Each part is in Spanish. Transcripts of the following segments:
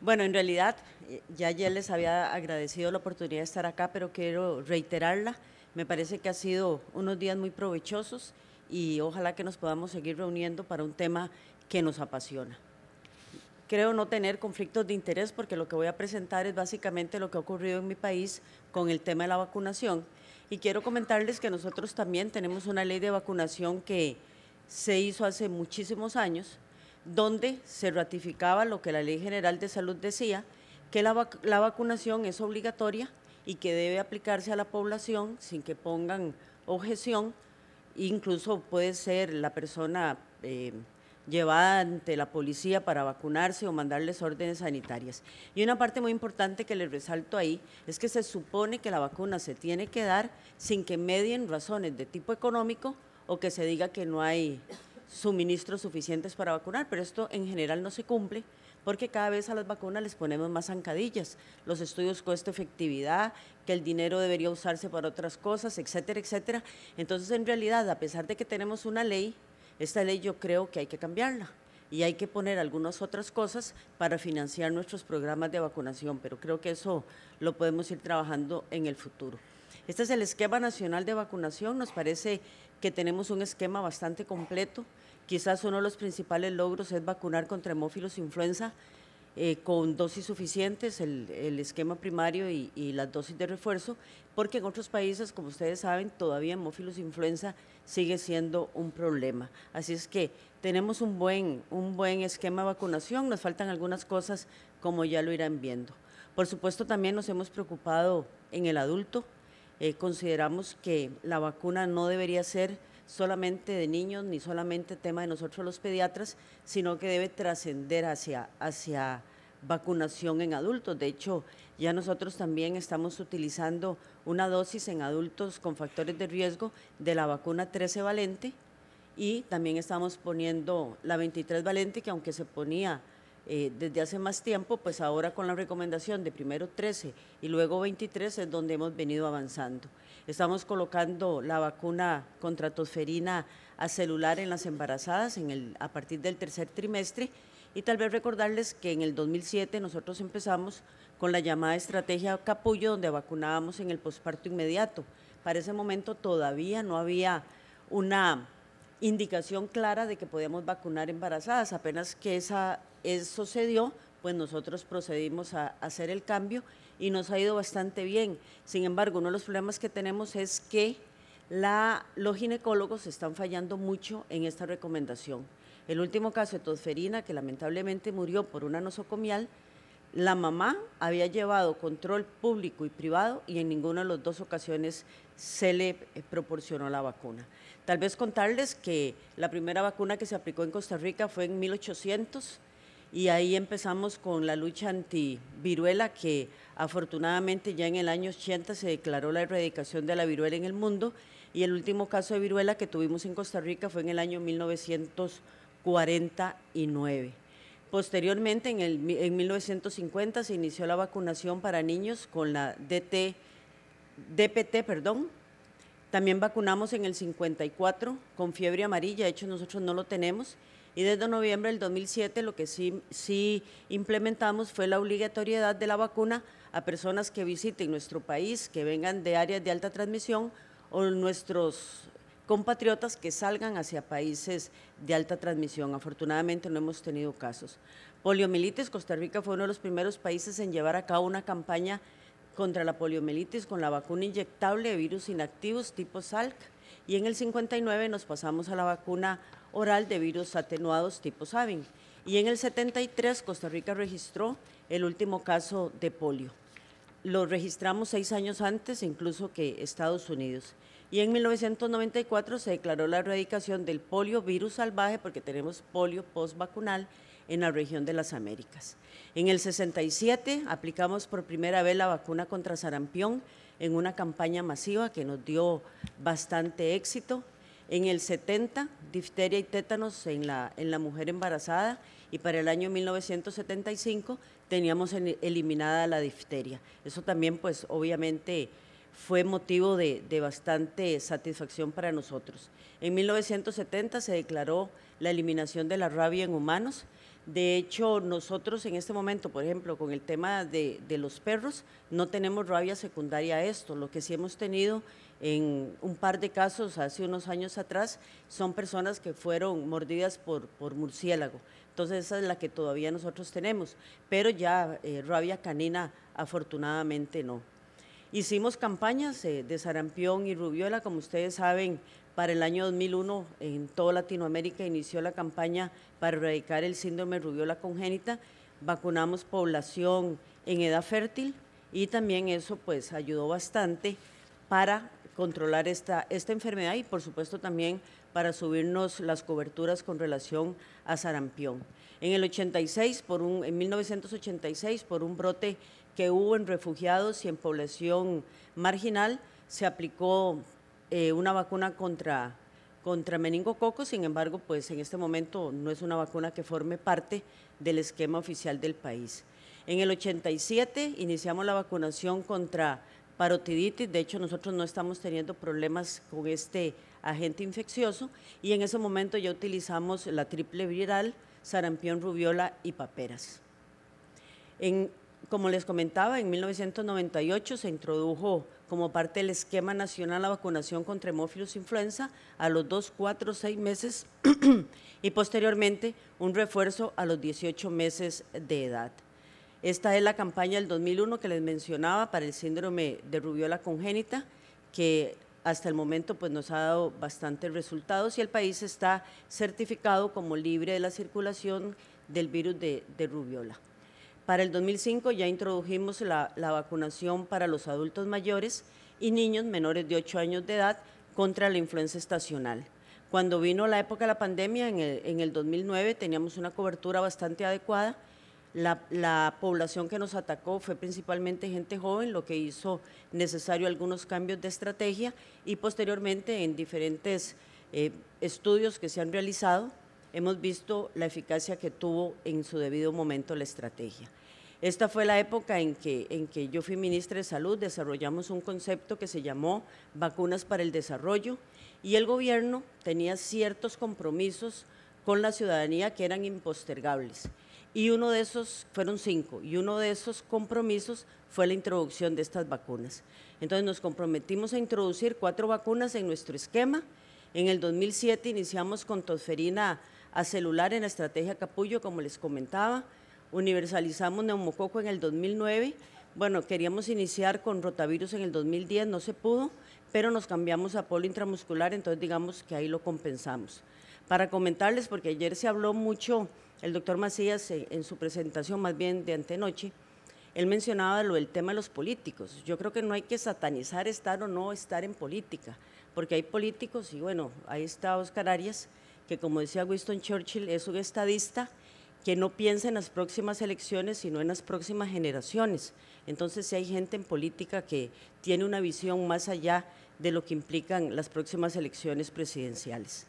Bueno, en realidad eh, ya ayer les había agradecido la oportunidad de estar acá, pero quiero reiterarla. Me parece que ha sido unos días muy provechosos y ojalá que nos podamos seguir reuniendo para un tema que nos apasiona. Creo no tener conflictos de interés porque lo que voy a presentar es básicamente lo que ha ocurrido en mi país con el tema de la vacunación. Y quiero comentarles que nosotros también tenemos una ley de vacunación que se hizo hace muchísimos años, donde se ratificaba lo que la Ley General de Salud decía, que la, la vacunación es obligatoria y que debe aplicarse a la población sin que pongan objeción, incluso puede ser la persona eh, llevada ante la policía para vacunarse o mandarles órdenes sanitarias. Y una parte muy importante que les resalto ahí es que se supone que la vacuna se tiene que dar sin que medien razones de tipo económico o que se diga que no hay suministros suficientes para vacunar, pero esto en general no se cumple porque cada vez a las vacunas les ponemos más zancadillas, los estudios cuesta efectividad, que el dinero debería usarse para otras cosas, etcétera, etcétera. Entonces, en realidad, a pesar de que tenemos una ley, esta ley yo creo que hay que cambiarla y hay que poner algunas otras cosas para financiar nuestros programas de vacunación, pero creo que eso lo podemos ir trabajando en el futuro. Este es el esquema nacional de vacunación, nos parece que tenemos un esquema bastante completo. Quizás uno de los principales logros es vacunar contra hemófilos influenza eh, con dosis suficientes, el, esquema primario y, las dosis de refuerzo, porque en otros países, como ustedes saben, todavía hemófilos influenza sigue siendo un problema. Así es que tenemos un buen, un buen esquema de vacunación, nos faltan algunas cosas como ya lo irán viendo. Por supuesto, también nos hemos preocupado en el adulto, eh, consideramos que la vacuna no debería ser solamente de niños ni solamente tema de nosotros los pediatras, sino que debe trascender hacia, hacia vacunación en adultos. De hecho, ya nosotros también estamos utilizando una dosis en adultos con factores de riesgo de la vacuna 13 valente y también estamos poniendo la 23 valente que aunque se ponía eh, desde hace más tiempo, pues ahora con la recomendación de primero 13 y luego 23 es donde hemos venido avanzando. Estamos colocando la vacuna contra tosferina a celular en las embarazadas a partir del tercer trimestre y tal vez recordarles que en el 2007 nosotros empezamos con la llamada estrategia Capullo donde vacunábamos en el posparto inmediato. Para ese momento todavía no había una indicación clara de que podíamos vacunar embarazadas. Apenas que esa, eso se pues nosotros procedimos a, hacer el cambio y nos ha ido bastante bien. Sin embargo, uno de los problemas que tenemos es que los ginecólogos están fallando mucho en esta recomendación. El último caso de tosferina, que lamentablemente murió por una nosocomial, la mamá había llevado control público y privado y en ninguna de las dos ocasiones se le eh, proporcionó la vacuna. Tal vez contarles que la primera vacuna que se aplicó en Costa Rica fue en 1800 y ahí empezamos con la lucha antiviruela que afortunadamente ya en el año 80 se declaró la erradicación de la viruela en el mundo y el último caso de viruela que tuvimos en Costa Rica fue en el año 1949. Posteriormente, en, el, en 1950, se inició la vacunación para niños con la DT, DPT. Perdón. También vacunamos en el 54 con fiebre amarilla, de hecho nosotros no lo tenemos. Y desde noviembre del 2007 lo que sí, sí implementamos fue la obligatoriedad de la vacuna a personas que visiten nuestro país, que vengan de áreas de alta transmisión o nuestros compatriotas que salgan hacia países de alta transmisión. Afortunadamente no hemos tenido casos. Poliomielitis, Costa Rica fue uno de los primeros países en llevar a cabo una campaña contra la poliomielitis con la vacuna inyectable de virus inactivos tipo Salk y en el 59 nos pasamos a la vacuna oral de virus atenuados tipo Sabin y en el 73 Costa Rica registró el último caso de polio lo registramos seis años antes incluso que Estados Unidos. Y en 1994 se declaró la erradicación del virus salvaje, porque tenemos polio post vacunal en la región de las Américas. En el 67 aplicamos por primera vez la vacuna contra sarampión en una campaña masiva que nos dio bastante éxito. En el 70, difteria y tétanos en la, en la mujer embarazada y para el año 1975 teníamos eliminada la difteria. Eso también, pues, obviamente fue motivo de, de, bastante satisfacción para nosotros. En 1970 se declaró la eliminación de la rabia en humanos de hecho, nosotros en este momento, por ejemplo, con el tema de, los perros, no tenemos rabia secundaria a esto. Lo que sí hemos tenido en un par de casos hace unos años atrás son personas que fueron mordidas por, murciélago. Entonces esa es la que todavía nosotros tenemos, pero ya eh, rabia canina afortunadamente no. Hicimos campañas eh, de sarampión y rubiola, como ustedes saben, para el año 2001, en toda Latinoamérica, inició la campaña para erradicar el síndrome rubiola congénita. Vacunamos población en edad fértil y también eso pues ayudó bastante para controlar esta, esta enfermedad y por supuesto también para subirnos las coberturas con relación a sarampión. En el 86, por un, en 1986, por un brote que hubo en refugiados y en población marginal, se aplicó eh, una vacuna contra, contra meningococo, sin embargo, pues en este momento no es una vacuna que forme parte del esquema oficial del país. En el 87 iniciamos la vacunación contra parotiditis, de hecho nosotros no estamos teniendo problemas con este agente infeccioso y en ese momento ya utilizamos la triple viral, sarampión, rubiola y paperas. En como les comentaba, en 1998 se introdujo como parte del esquema nacional la vacunación contra hemófilos influenza a los 2, 4, 6 meses y posteriormente un refuerzo a los 18 meses de edad. Esta es la campaña del 2001 que les mencionaba para el síndrome de rubiola congénita, que hasta el momento pues, nos ha dado bastantes resultados y el país está certificado como libre de la circulación del virus de rubiola. Para el 2005 ya introdujimos la, vacunación para los adultos mayores y niños menores de 8 años de edad contra la influenza estacional. Cuando vino la época de la pandemia, en el, 2009, teníamos una cobertura bastante adecuada. La, población que nos atacó fue principalmente gente joven, lo que hizo necesario algunos cambios de estrategia y posteriormente en diferentes eh, estudios que se han realizado, hemos visto la eficacia que tuvo en su debido momento la estrategia. Esta fue la época en que, en que yo fui ministra de Salud, desarrollamos un concepto que se llamó Vacunas para el Desarrollo y el gobierno tenía ciertos compromisos con la ciudadanía que eran impostergables. Y uno de esos, fueron cinco, y uno de esos compromisos fue la introducción de estas vacunas. Entonces nos comprometimos a introducir cuatro vacunas en nuestro esquema. En el 2007 iniciamos con tosferina a celular en la estrategia Capullo, como les comentaba. Universalizamos neumococo en el 2009. Bueno, queríamos iniciar con rotavirus en el 2010, no se pudo, pero nos cambiamos a polo intramuscular, entonces digamos que ahí lo compensamos. Para comentarles, porque ayer se habló mucho, el doctor Macías eh, en su presentación, más bien de antenoche, él mencionaba lo del tema de los políticos. Yo creo que no hay que satanizar estar o no estar en política, porque hay políticos, y bueno, ahí está Oscar Arias, que como decía Winston Churchill, es un estadista que no piensa en las próximas elecciones, sino en las próximas generaciones. Entonces, si hay gente en política que tiene una visión más allá de lo que implican las próximas elecciones presidenciales.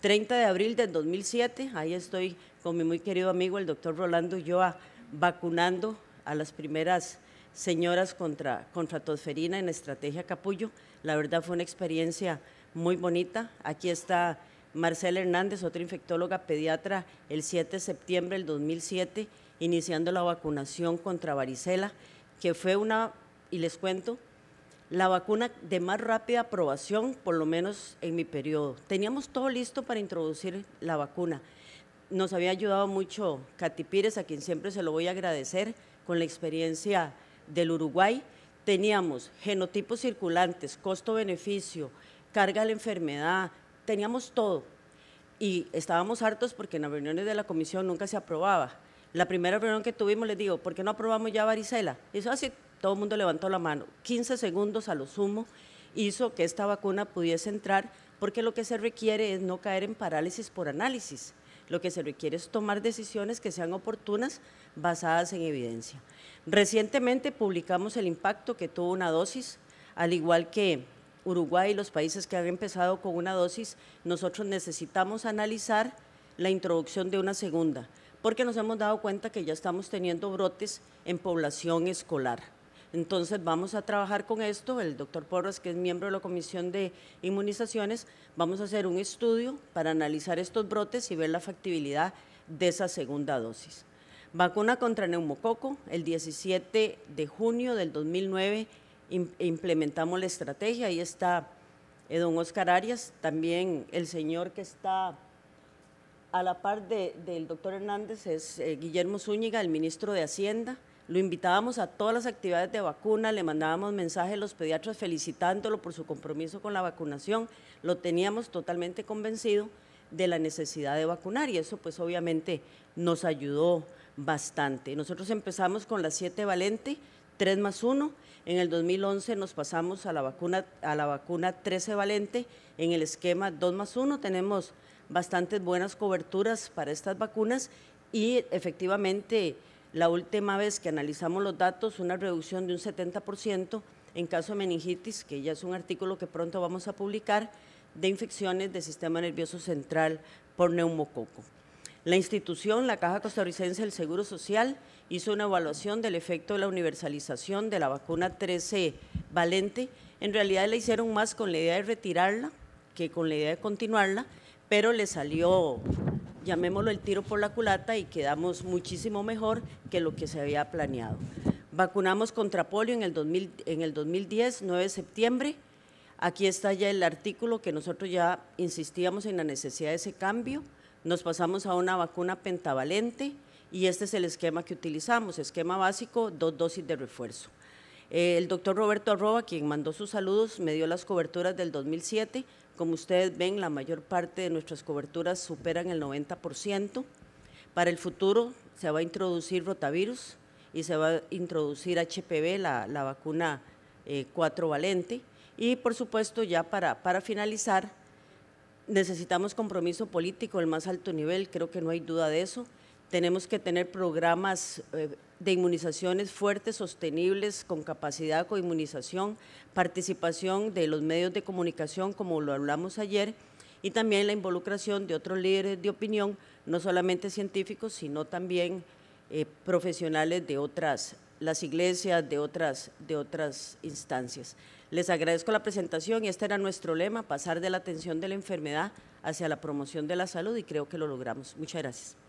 30 de abril del 2007, ahí estoy con mi muy querido amigo el doctor Rolando Ulloa vacunando a las primeras señoras contra, contra tosferina en estrategia Capullo. La verdad fue una experiencia muy bonita. Aquí está Marcela Hernández, otra infectóloga pediatra, el 7 de septiembre del 2007, iniciando la vacunación contra varicela, que fue una, y les cuento, la vacuna de más rápida aprobación, por lo menos en mi periodo. Teníamos todo listo para introducir la vacuna. Nos había ayudado mucho Katy Pires, a quien siempre se lo voy a agradecer, con la experiencia del Uruguay. Teníamos genotipos circulantes, costo-beneficio, carga de la enfermedad, teníamos todo y estábamos hartos porque en las reuniones de la comisión nunca se aprobaba. La primera reunión que tuvimos les digo, ¿por qué no aprobamos ya varicela? Eso así, todo el mundo levantó la mano. 15 segundos a lo sumo hizo que esta vacuna pudiese entrar porque lo que se requiere es no caer en parálisis por análisis. Lo que se requiere es tomar decisiones que sean oportunas basadas en evidencia. Recientemente publicamos el impacto que tuvo una dosis, al igual que Uruguay y los países que han empezado con una dosis, nosotros necesitamos analizar la introducción de una segunda, porque nos hemos dado cuenta que ya estamos teniendo brotes en población escolar. Entonces vamos a trabajar con esto, el doctor Porras, que es miembro de la Comisión de Inmunizaciones, vamos a hacer un estudio para analizar estos brotes y ver la factibilidad de esa segunda dosis. Vacuna contra neumococo, el 17 de junio del 2009 implementamos la estrategia. Ahí está don Oscar Arias, también el señor que está a la par del doctor Hernández es eh, Guillermo Zúñiga, el ministro de Hacienda. Lo invitábamos a todas las actividades de vacuna, le mandábamos mensajes a los pediatras felicitándolo por su compromiso con la vacunación. Lo teníamos totalmente convencido de la necesidad de vacunar y eso pues obviamente nos ayudó bastante. Nosotros empezamos con la 7 Valente, 3 más 1. En el 2011 nos pasamos a la vacuna, a la vacuna 13 valente en el esquema 2 más 1. Tenemos bastantes buenas coberturas para estas vacunas y efectivamente la última vez que analizamos los datos, una reducción de un 70% en caso de meningitis, que ya es un artículo que pronto vamos a publicar, de infecciones del sistema nervioso central por neumococo. La institución, la Caja Costarricense del Seguro Social, hizo una evaluación del efecto de la universalización de la vacuna 13 valente. En realidad la hicieron más con la idea de retirarla que con la idea de continuarla, pero le salió, llamémoslo el tiro por la culata y quedamos muchísimo mejor que lo que se había planeado. Vacunamos contra polio en el, 2000, en el 2010, 9 de septiembre. Aquí está ya el artículo que nosotros ya insistíamos en la necesidad de ese cambio nos pasamos a una vacuna pentavalente y este es el esquema que utilizamos, esquema básico, dos dosis de refuerzo. Eh, el doctor Roberto Arroba, quien mandó sus saludos, me dio las coberturas del 2007. Como ustedes ven, la mayor parte de nuestras coberturas superan el 90%. Para el futuro se va a introducir rotavirus y se va a introducir HPV, la, vacuna eh, 4 valente. Y por supuesto, ya para, para finalizar, necesitamos compromiso político al más alto nivel, creo que no hay duda de eso. Tenemos que tener programas eh, de inmunizaciones fuertes, sostenibles, con capacidad de co-inmunización, participación de los medios de comunicación, como lo hablamos ayer, y también la involucración de otros líderes de opinión, no solamente científicos, sino también eh, profesionales de otras las iglesias, de otras, de otras instancias. Les agradezco la presentación y este era nuestro lema, pasar de la atención de la enfermedad hacia la promoción de la salud y creo que lo logramos. Muchas gracias.